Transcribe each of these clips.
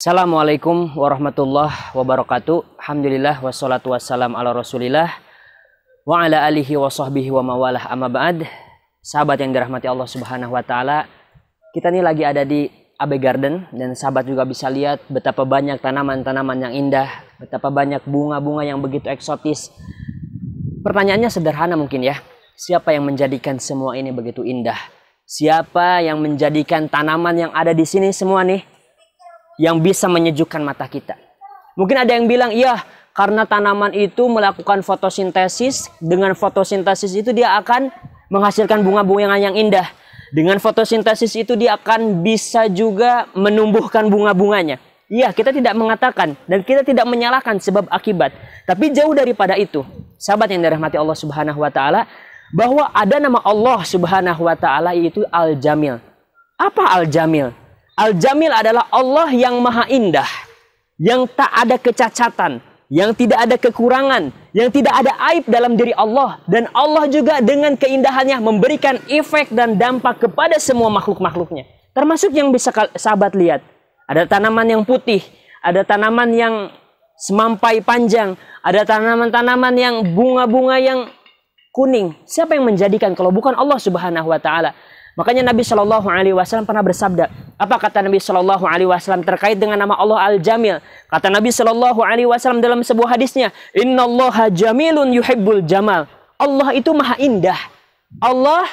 Assalamualaikum warahmatullahi wabarakatuh. Alhamdulillah wassalatu wassalam ala Rasulillah wa ala alihi wa sahbihi wa mawalah amma ba'd. Sahabat yang dirahmati Allah Subhanahu wa taala, kita nih lagi ada di Abe Garden dan sahabat juga bisa lihat betapa banyak tanaman-tanaman yang indah, betapa banyak bunga-bunga yang begitu eksotis. Pertanyaannya sederhana mungkin ya. Siapa yang menjadikan semua ini begitu indah? Siapa yang menjadikan tanaman yang ada di sini semua nih yang bisa menyejukkan mata kita. Mungkin ada yang bilang, iya karena tanaman itu melakukan fotosintesis, dengan fotosintesis itu dia akan menghasilkan bunga-bunga yang indah. Dengan fotosintesis itu dia akan bisa juga menumbuhkan bunga-bunganya. Iya, kita tidak mengatakan dan kita tidak menyalahkan sebab akibat. Tapi jauh daripada itu, sahabat yang dirahmati Allah Subhanahu wa taala, bahwa ada nama Allah Subhanahu wa taala yaitu Al-Jamil. Apa Al-Jamil? Al-Jamil adalah Allah yang maha indah, yang tak ada kecacatan, yang tidak ada kekurangan, yang tidak ada aib dalam diri Allah. Dan Allah juga dengan keindahannya memberikan efek dan dampak kepada semua makhluk-makhluknya. Termasuk yang bisa sahabat lihat. Ada tanaman yang putih, ada tanaman yang semampai panjang, ada tanaman-tanaman yang bunga-bunga yang kuning. Siapa yang menjadikan kalau bukan Allah Subhanahu wa taala? Makanya Nabi Shallallahu Alaihi Wasallam pernah bersabda, apa kata Nabi Shallallahu Alaihi Wasallam terkait dengan nama Allah Al Jamil? Kata Nabi Shallallahu Alaihi Wasallam dalam sebuah hadisnya, Inna Allah Jamilun Yuhibbul Jamal. Allah itu maha indah. Allah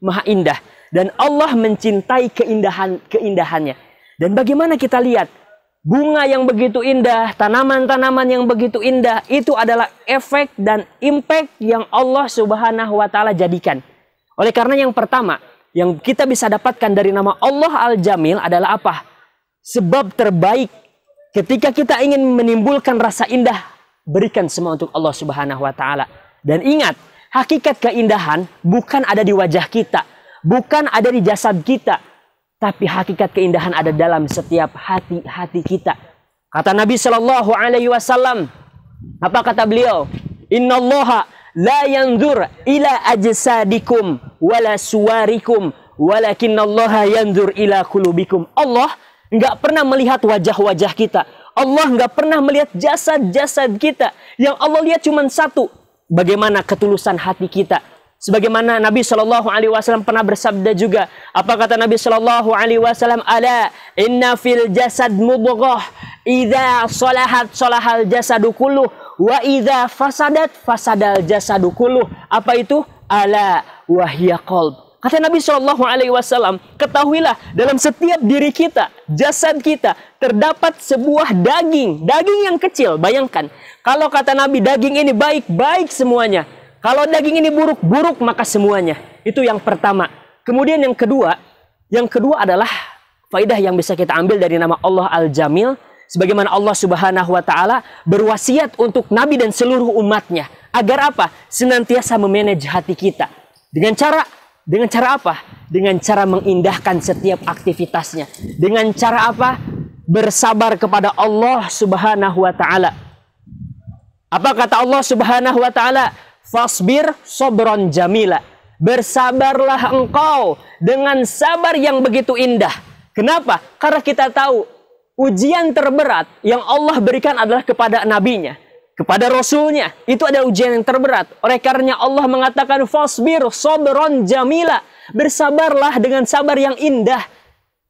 maha indah dan Allah mencintai keindahan keindahannya. Dan bagaimana kita lihat bunga yang begitu indah, tanaman-tanaman yang begitu indah itu adalah efek dan impact yang Allah Subhanahu wa taala jadikan. Oleh karena yang pertama, yang kita bisa dapatkan dari nama Allah Al-Jamil adalah apa? Sebab terbaik ketika kita ingin menimbulkan rasa indah, berikan semua untuk Allah Subhanahu wa taala. Dan ingat, hakikat keindahan bukan ada di wajah kita, bukan ada di jasad kita, tapi hakikat keindahan ada dalam setiap hati-hati kita. Kata Nabi Shallallahu alaihi wasallam, apa kata beliau? Innallaha la yanzur ila ajsadikum wala suwarikum Allah yanzur ila kulubikum. Allah nggak pernah melihat wajah-wajah kita. Allah nggak pernah melihat jasad-jasad kita. Yang Allah lihat cuma satu, bagaimana ketulusan hati kita. Sebagaimana Nabi Shallallahu Alaihi Wasallam pernah bersabda juga, apa kata Nabi Shallallahu Alaihi Wasallam? Ada inna fil jasad mubogoh, idza salahat salahal jasadukulu. Wa idza fasadat fasadal jasadu Apa itu? Ala wahya qalb. Kata Nabi Shallallahu Alaihi Wasallam, ketahuilah dalam setiap diri kita, jasad kita terdapat sebuah daging, daging yang kecil. Bayangkan, kalau kata Nabi daging ini baik, baik semuanya. Kalau daging ini buruk, buruk maka semuanya. Itu yang pertama. Kemudian yang kedua, yang kedua adalah faidah yang bisa kita ambil dari nama Allah Al Jamil sebagaimana Allah Subhanahu wa taala berwasiat untuk nabi dan seluruh umatnya agar apa? senantiasa memanage hati kita. Dengan cara dengan cara apa? Dengan cara mengindahkan setiap aktivitasnya. Dengan cara apa? Bersabar kepada Allah Subhanahu wa taala. Apa kata Allah Subhanahu wa taala? Fasbir sobron jamila. Bersabarlah engkau dengan sabar yang begitu indah. Kenapa? Karena kita tahu ujian terberat yang Allah berikan adalah kepada nabinya, kepada rasulnya. Itu adalah ujian yang terberat. Oleh karena Allah mengatakan fasbir sobron jamila, bersabarlah dengan sabar yang indah.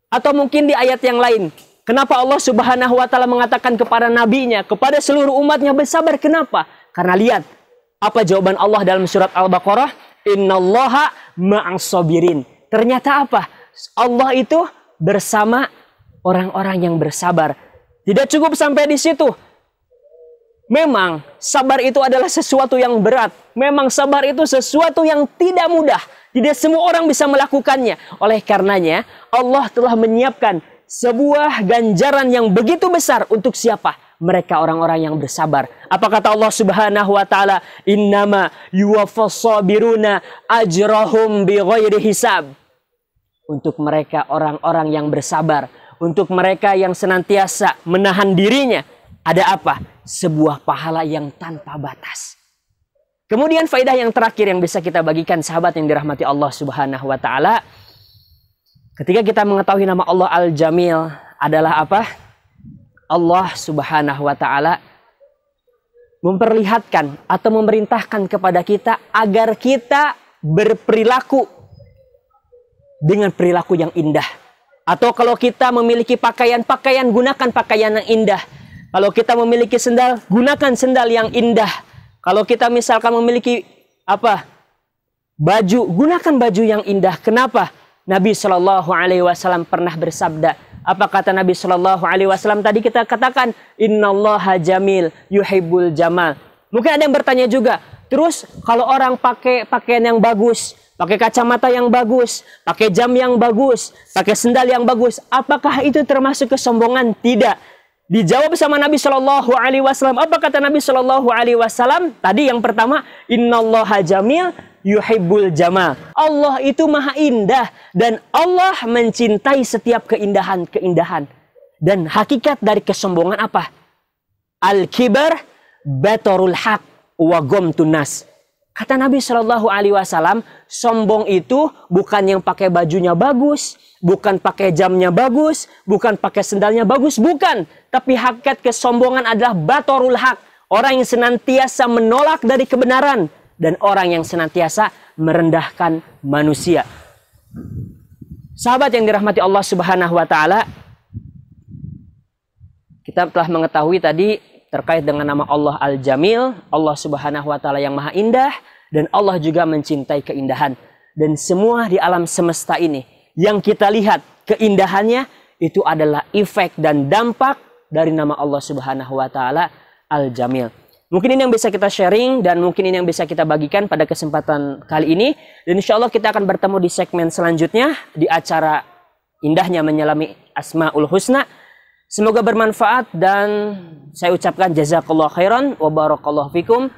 Atau mungkin di ayat yang lain, kenapa Allah Subhanahu wa taala mengatakan kepada nabinya, kepada seluruh umatnya bersabar kenapa? Karena lihat apa jawaban Allah dalam surat Al-Baqarah, innallaha ma'as Ternyata apa? Allah itu bersama orang-orang yang bersabar. Tidak cukup sampai di situ. Memang sabar itu adalah sesuatu yang berat. Memang sabar itu sesuatu yang tidak mudah. Tidak semua orang bisa melakukannya. Oleh karenanya, Allah telah menyiapkan sebuah ganjaran yang begitu besar untuk siapa? Mereka orang-orang yang bersabar. Apa kata Allah Subhanahu wa taala? Innama yuwaffas sabiruna ajrahum bighairi hisab. Untuk mereka orang-orang yang bersabar, untuk mereka yang senantiasa menahan dirinya, ada apa? Sebuah pahala yang tanpa batas. Kemudian faedah yang terakhir yang bisa kita bagikan sahabat yang dirahmati Allah Subhanahu wa taala. Ketika kita mengetahui nama Allah Al-Jamil adalah apa? Allah Subhanahu wa taala memperlihatkan atau memerintahkan kepada kita agar kita berperilaku dengan perilaku yang indah atau kalau kita memiliki pakaian-pakaian, gunakan pakaian yang indah. Kalau kita memiliki sendal, gunakan sendal yang indah. Kalau kita misalkan memiliki apa? Baju, gunakan baju yang indah. Kenapa? Nabi Shallallahu Alaihi Wasallam pernah bersabda, apa kata Nabi Shallallahu Alaihi Wasallam tadi kita katakan Innallaha jamil yuhibbul jamal mungkin ada yang bertanya juga terus kalau orang pakai pakaian yang bagus pakai kacamata yang bagus, pakai jam yang bagus, pakai sendal yang bagus. Apakah itu termasuk kesombongan? Tidak. Dijawab sama Nabi Shallallahu Alaihi Wasallam. Apa kata Nabi Shallallahu Alaihi Wasallam? Tadi yang pertama, Allah jamil yuhibbul jamal. Allah itu maha indah dan Allah mencintai setiap keindahan-keindahan. Dan hakikat dari kesombongan apa? Al-kibar batorul Hak, wa tunas. Kata Nabi Shallallahu Alaihi Wasallam, sombong itu bukan yang pakai bajunya bagus, bukan pakai jamnya bagus, bukan pakai sendalnya bagus, bukan. Tapi hakikat kesombongan adalah batorul hak. Orang yang senantiasa menolak dari kebenaran dan orang yang senantiasa merendahkan manusia. Sahabat yang dirahmati Allah Subhanahu wa taala, kita telah mengetahui tadi terkait dengan nama Allah Al-Jamil, Allah Subhanahu wa taala yang Maha Indah, dan Allah juga mencintai keindahan dan semua di alam semesta ini yang kita lihat keindahannya itu adalah efek dan dampak dari nama Allah Subhanahu wa taala Al Jamil. Mungkin ini yang bisa kita sharing dan mungkin ini yang bisa kita bagikan pada kesempatan kali ini. Dan insya Allah kita akan bertemu di segmen selanjutnya di acara Indahnya Menyelami Asma'ul Husna. Semoga bermanfaat dan saya ucapkan jazakallah khairan wa barakallahu fikum.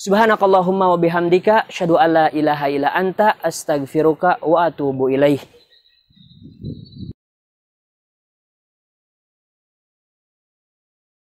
Subhanakallahumma wa bihamdika syadu alla ilaha illa anta astaghfiruka wa atubu ilaih.